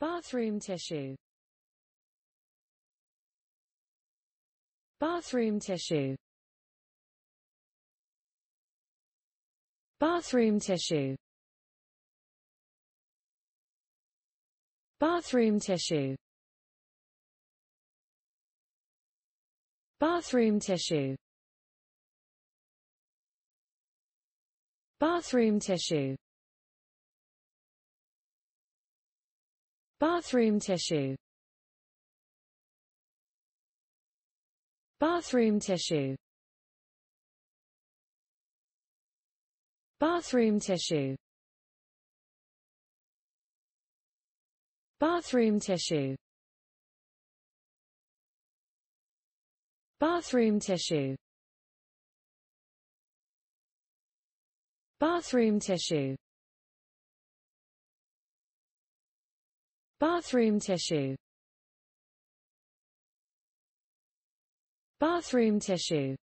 Bathroom tissue Bathroom tissue Bathroom tissue Bathroom tissue Bathroom tissue Bathroom tissue Bathroom tissue Bathroom tissue Bathroom tissue Bathroom tissue Bathroom tissue Bathroom tissue Bathroom tissue Bathroom tissue